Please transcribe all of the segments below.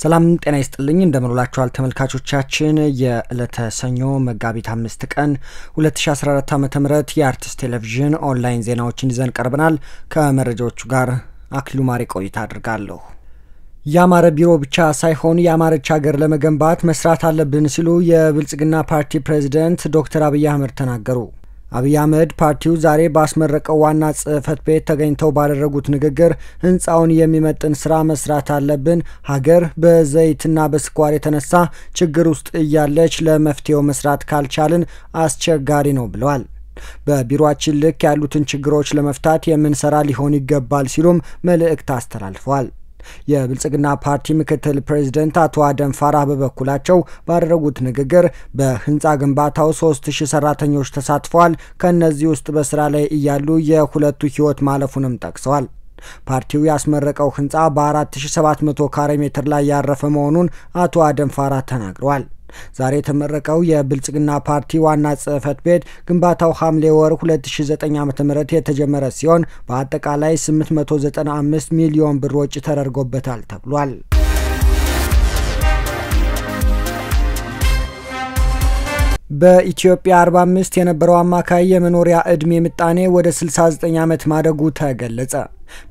ሰላም ጤና ይስጥልኝ እንደምንላችኋል ተመልካቾቻችን። የዕለተ ሰኞ መጋቢት አምስት ቀን 2014 ዓ ም የአርትስ ቴሌቪዥን ኦንላይን ዜናዎችን ይዘን ቀርበናል። ከመረጃዎቹ ጋር አክሊሉ ማሪ ቆይታ አድርጋለሁ። ያማረ ቢሮ ብቻ ሳይሆን ያማረች ሀገር ለመገንባት መስራት አለብን ሲሉ የብልጽግና ፓርቲ ፕሬዚደንት ዶክተር አብይ አህመድ ተናገሩ። አብይ አህመድ ፓርቲው ዛሬ ባስመረቀው ዋና ጽህፈት ቤት ተገኝተው ባደረጉት ንግግር ህንፃውን የሚመጥን ስራ መስራት አለብን፣ ሀገር በዘይትና በስኳር የተነሳ ችግር ውስጥ እያለች ለመፍትሄው መስራት ካልቻልን አስቸጋሪ ነው ብለዋል። በቢሮአችን ልክ ያሉትን ችግሮች ለመፍታት የምንሰራ ሊሆን ይገባል ሲሉም መልእክት አስተላልፈዋል። የብልጽግና ፓርቲ ምክትል ፕሬዚደንት አቶ አደም ፋራህ በበኩላቸው ባደረጉት ንግግር በህንፃ ግንባታው ሶስት ሺህ ሰራተኞች ተሳትፈዋል። ከእነዚህ ውስጥ በስራ ላይ እያሉ የሁለቱ ህይወት ማለፉንም ጠቅሰዋል። ፓርቲው ያስመረቀው ህንፃ በ4700 ካሬ ሜትር ላይ ያረፈ መሆኑን አቶ አደም ፋራህ ተናግረዋል። ዛሬ የተመረቀው የብልጽግና ፓርቲ ዋና ጽህፈት ቤት ግንባታው ሐምሌ ወር 2009 ዓ ም የተጀመረ ሲሆን በአጠቃላይ 895 ሚሊዮን ብር ወጪ ተደርጎበታል ተብሏል። በኢትዮጵያ 45 የነበረው አማካይ የመኖሪያ ዕድሜ ምጣኔ ወደ 69 ዓመት ማደጉ ተገለጸ።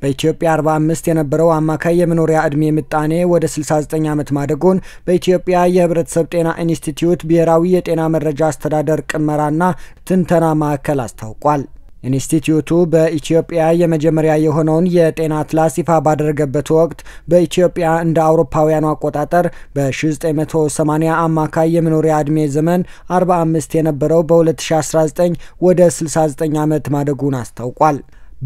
በኢትዮጵያ 45 የነበረው አማካይ የመኖሪያ ዕድሜ ምጣኔ ወደ 69 ዓመት ማደጉን በኢትዮጵያ የሕብረተሰብ ጤና ኢንስቲትዩት ብሔራዊ የጤና መረጃ አስተዳደር ቅመራና ትንተና ማዕከል አስታውቋል። ኢንስቲትዩቱ በኢትዮጵያ የመጀመሪያ የሆነውን የጤና አትላስ ይፋ ባደረገበት ወቅት በኢትዮጵያ እንደ አውሮፓውያኑ አቆጣጠር በ1980 አማካይ የመኖሪያ ዕድሜ ዘመን 45 የነበረው በ2019 ወደ 69 ዓመት ማደጉን አስታውቋል።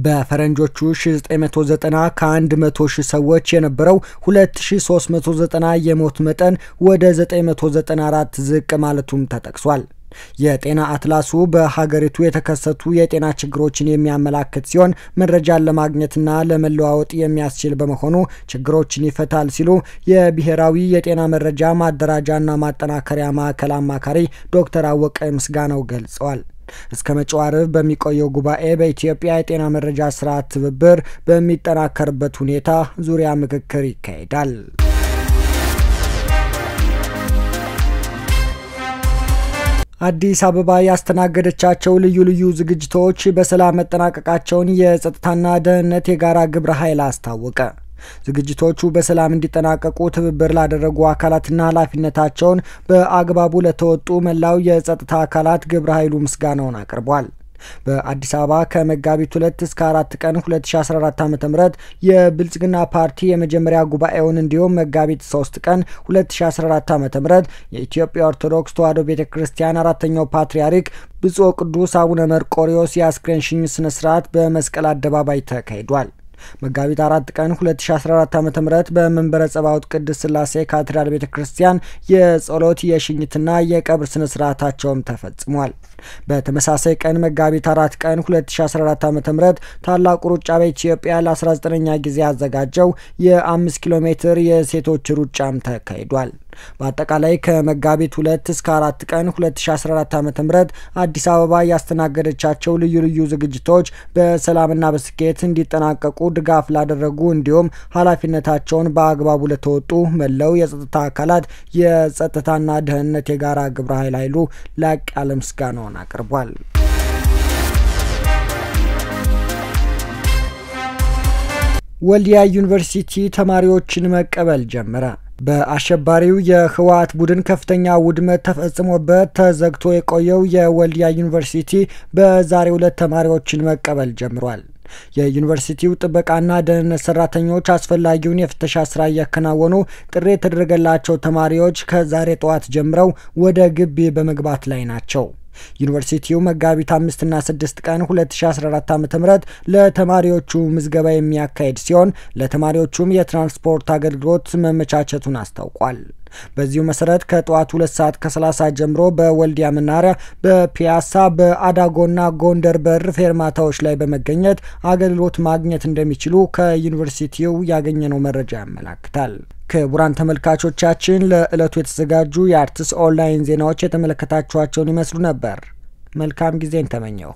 በፈረንጆቹ 1990 ከ100,000 ሰዎች የነበረው 2390 የሞት መጠን ወደ 994 ዝቅ ማለቱም ተጠቅሷል። የጤና አትላሱ በሀገሪቱ የተከሰቱ የጤና ችግሮችን የሚያመላክት ሲሆን መረጃን ለማግኘትና ለመለዋወጥ የሚያስችል በመሆኑ ችግሮችን ይፈታል ሲሉ የብሔራዊ የጤና መረጃ ማደራጃና ማጠናከሪያ ማዕከል አማካሪ ዶክተር አወቀ ምስጋናው ገልጸዋል። እስከ መጪው ዓርብ በሚቆየው ጉባኤ በኢትዮጵያ የጤና መረጃ ስርዓት ትብብር በሚጠናከርበት ሁኔታ ዙሪያ ምክክር ይካሄዳል። አዲስ አበባ ያስተናገደቻቸው ልዩ ልዩ ዝግጅቶች በሰላም መጠናቀቃቸውን የጸጥታና ደህንነት የጋራ ግብረ ኃይል አስታወቀ። ዝግጅቶቹ በሰላም እንዲጠናቀቁ ትብብር ላደረጉ አካላትና ኃላፊነታቸውን በአግባቡ ለተወጡ መላው የጸጥታ አካላት ግብረ ኃይሉ ምስጋናውን አቅርቧል። በአዲስ አበባ ከመጋቢት ሁለት እስከ 4 ቀን 2014 ዓ ም የብልጽግና ፓርቲ የመጀመሪያ ጉባኤውን እንዲሁም መጋቢት 3 ቀን 2014 ዓ ም የኢትዮጵያ ኦርቶዶክስ ተዋሕዶ ቤተ ክርስቲያን አራተኛው ፓትርያርክ ብፁዕ ቅዱስ አቡነ መርቆሪዎስ የአስክሬን ሽኝ ስነ ስርዓት በመስቀል አደባባይ ተካሂዷል። መጋቢት አራት ቀን 2014 ዓ ም በመንበረ ጸባዖት ቅድስት ስላሴ ካቴድራል ቤተ ክርስቲያን የጸሎት የሽኝትና የቀብር ስነ ስርዓታቸውም ተፈጽሟል። በተመሳሳይ ቀን መጋቢት አራት ቀን 2014 ዓ ም ታላቁ ሩጫ በኢትዮጵያ ለ19ኛ ጊዜ ያዘጋጀው የ5 ኪሎ ሜትር የሴቶች ሩጫም ተካሂዷል። በአጠቃላይ ከመጋቢት ሁለት እስከ አራት ቀን 2014 ዓ ም አዲስ አበባ ያስተናገደቻቸው ልዩ ልዩ ዝግጅቶች በሰላምና በስኬት እንዲጠናቀቁ ድጋፍ ላደረጉ እንዲሁም ኃላፊነታቸውን በአግባቡ ለተወጡ መለው የጸጥታ አካላት የጸጥታና ደህንነት የጋራ ግብረ ኃይል ኃይሉ ላቅ ያለ ምስጋናውን አቅርቧል። ወልዲያ ዩኒቨርሲቲ ተማሪዎችን መቀበል ጀመረ። በአሸባሪው የህወሓት ቡድን ከፍተኛ ውድመት ተፈጽሞበት ተዘግቶ የቆየው የወልዲያ ዩኒቨርሲቲ በዛሬ ሁለት ተማሪዎችን መቀበል ጀምሯል። የዩኒቨርሲቲው ጥበቃና ደህንነት ሰራተኞች አስፈላጊውን የፍተሻ ስራ እያከናወኑ ጥሪ የተደረገላቸው ተማሪዎች ከዛሬ ጠዋት ጀምረው ወደ ግቢ በመግባት ላይ ናቸው። ዩኒቨርሲቲው መጋቢት አምስትና ስድስት ቀን 2014 ዓ ም ለተማሪዎቹ ምዝገባ የሚያካሄድ ሲሆን ለተማሪዎቹም የትራንስፖርት አገልግሎት መመቻቸቱን አስታውቋል። በዚሁ መሰረት ከጠዋት ሁለት ሰዓት ከሰላሳ ጀምሮ በወልዲያ መናሪያ፣ በፒያሳ፣ በአዳጎና ጎንደር በር ፌርማታዎች ላይ በመገኘት አገልግሎት ማግኘት እንደሚችሉ ከዩኒቨርሲቲው ያገኘነው መረጃ ያመላክታል። ክቡራን ተመልካቾቻችን ለዕለቱ የተዘጋጁ የአርትስ ኦንላይን ዜናዎች የተመለከታችኋቸውን ይመስሉ ነበር። መልካም ጊዜን ተመኘው።